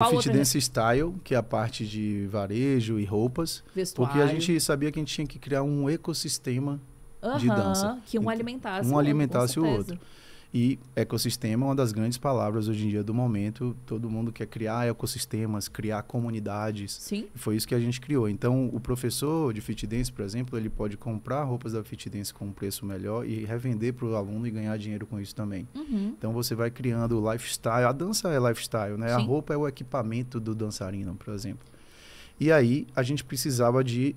Qual Fit Dance Style, que é a parte de varejo e roupas. Vestuário. Porque a gente sabia que a gente tinha que criar um ecossistema de dança. Que um alimentasse, um alimentasse o outro. E ecossistema é uma das grandes palavras hoje em dia do momento. Todo mundo quer criar ecossistemas, criar comunidades. Sim. Foi isso que a gente criou. Então, o professor de fit dance, por exemplo, ele pode comprar roupas da fit dance com um preço melhor e revender para o aluno e ganhar dinheiro com isso também. Uhum. Então, você vai criando o lifestyle. A dança é lifestyle, né? Sim. A roupa é o equipamento do dançarino, por exemplo. E aí, a gente precisava de...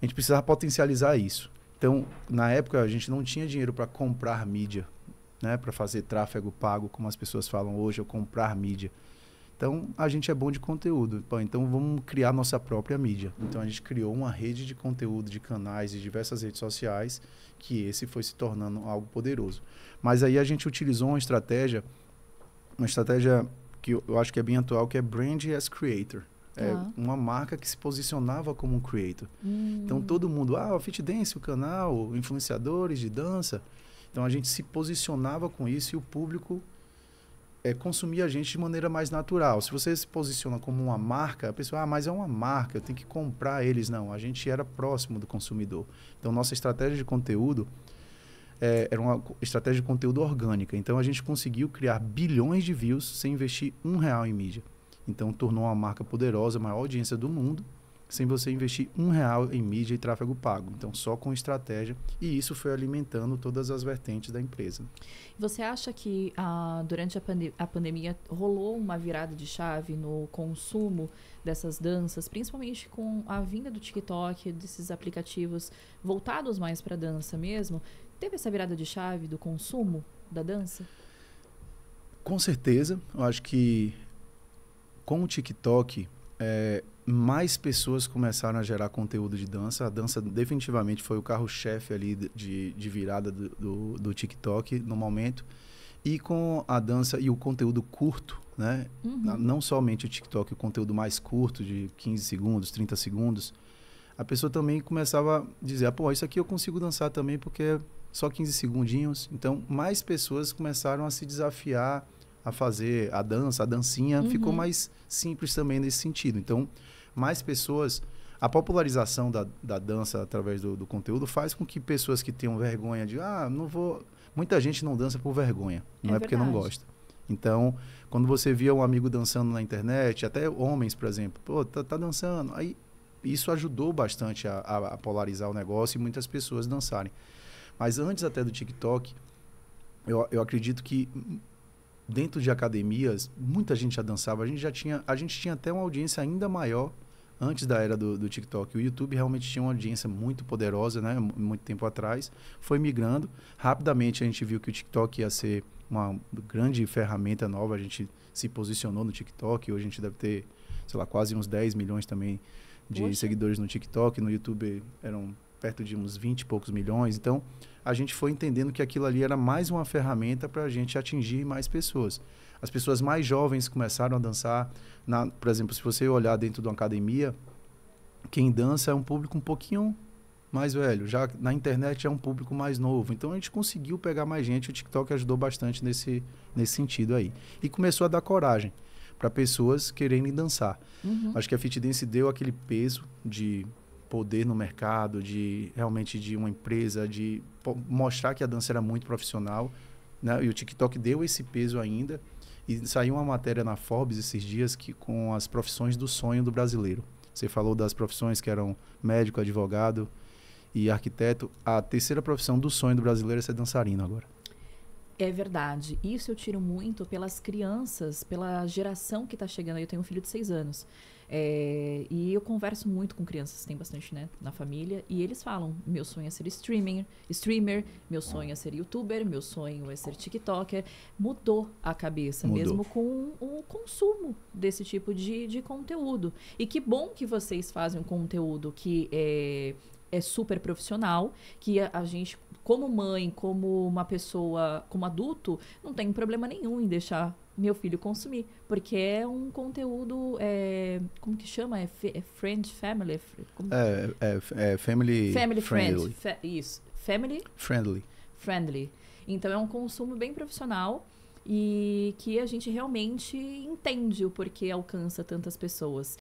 A gente precisava potencializar isso. Então, na época, a gente não tinha dinheiro para comprar mídia né, para fazer tráfego pago, como as pessoas falam hoje, ou comprar mídia. Então, a gente é bom de conteúdo. Então, vamos criar nossa própria mídia. Então, a gente criou uma rede de conteúdo, de canais, e diversas redes sociais, que esse foi se tornando algo poderoso. Mas aí a gente utilizou uma estratégia, uma estratégia que eu acho que é bem atual, que é Brand as Creator. É ah. uma marca que se posicionava como um creator. Hum. Então, todo mundo, ah, o Fit Dance, o canal, influenciadores de dança. Então a gente se posicionava com isso e o público é, consumia a gente de maneira mais natural. Se você se posiciona como uma marca, a pessoa, ah, mas é uma marca, eu tenho que comprar eles. Não, a gente era próximo do consumidor. Então nossa estratégia de conteúdo é, era uma estratégia de conteúdo orgânica. Então a gente conseguiu criar bilhões de views sem investir um real em mídia. Então tornou uma marca poderosa, a maior audiência do mundo sem você investir um real em mídia e tráfego pago. Então, só com estratégia. E isso foi alimentando todas as vertentes da empresa. Você acha que ah, durante a, a pandemia rolou uma virada de chave no consumo dessas danças, principalmente com a vinda do TikTok, desses aplicativos voltados mais para dança mesmo? Teve essa virada de chave do consumo da dança? Com certeza. Eu acho que com o TikTok. É, mais pessoas começaram a gerar conteúdo de dança. A dança definitivamente foi o carro-chefe ali de, de virada do, do, do, TikTok no momento. E com a dança e o conteúdo curto, né? Uhum. Não somente o TikTok, o conteúdo mais curto, de 15 segundos, 30 segundos. A pessoa também começava a dizer, ah, pô, isso aqui eu consigo dançar também porque é só 15 segundinhos. Então, mais pessoas começaram a se desafiar a fazer a dança, a dancinha, uhum. ficou mais simples também nesse sentido. Então, mais pessoas. A popularização da, da dança através do, do conteúdo faz com que pessoas que tenham vergonha de, ah, não vou. Muita gente não dança por vergonha, não é, é porque não gosta. Então, quando você via um amigo dançando na internet, até homens, por exemplo, pô, tá, tá dançando. Aí, isso ajudou bastante a, a polarizar o negócio e muitas pessoas dançarem. Mas antes até do TikTok, eu, eu acredito que dentro de academias, muita gente já dançava. A gente já tinha, a gente tinha até uma audiência ainda maior antes da era do, do, TikTok. O YouTube realmente tinha uma audiência muito poderosa, né? Muito tempo atrás. Foi migrando. Rapidamente a gente viu que o TikTok ia ser uma grande ferramenta nova. A gente se posicionou no TikTok. Hoje a gente deve ter, sei lá, quase uns 10 milhões também de seguidores no TikTok. No YouTube eram perto de uns 20 e poucos milhões. Então, a gente foi entendendo que aquilo ali era mais uma ferramenta para a gente atingir mais pessoas. As pessoas mais jovens começaram a dançar. Na, por exemplo, se você olhar dentro de uma academia, quem dança é um público um pouquinho mais velho. Já na internet é um público mais novo. Então a gente conseguiu pegar mais gente. O TikTok ajudou bastante nesse, nesse sentido aí. E começou a dar coragem para pessoas quererem dançar. Uhum. Acho que a Fit Dance deu aquele peso de poder no mercado, de realmente de uma empresa, de mostrar que a dança era muito profissional. Né? E o TikTok deu esse peso ainda. E saiu uma matéria na Forbes esses dias que com as profissões do sonho do brasileiro. Você falou das profissões que eram médico, advogado e arquiteto. A terceira profissão do sonho do brasileiro é ser dançarino agora. É verdade. Isso eu tiro muito pelas crianças, pela geração que está chegando. Eu tenho um filho de seis anos. É, e eu converso muito com crianças, tem bastante, né, na família, e eles falam: meu sonho é ser streamer, streamer, meu sonho é ser youtuber, meu sonho é ser TikToker. Mudou a cabeça, Mudou. mesmo com o consumo desse tipo de, de conteúdo. E que bom que vocês fazem um conteúdo que é, é super profissional, que a, a gente, como mãe, como uma pessoa, como adulto, não tem problema nenhum em deixar meu filho consumir, porque é um conteúdo, é, como que chama? É, é friend, family? É, é, é, family, family friendly. Friend, fa isso, family? Friendly. Friendly. Então é um consumo bem profissional e que a gente realmente entende o porquê alcança tantas pessoas.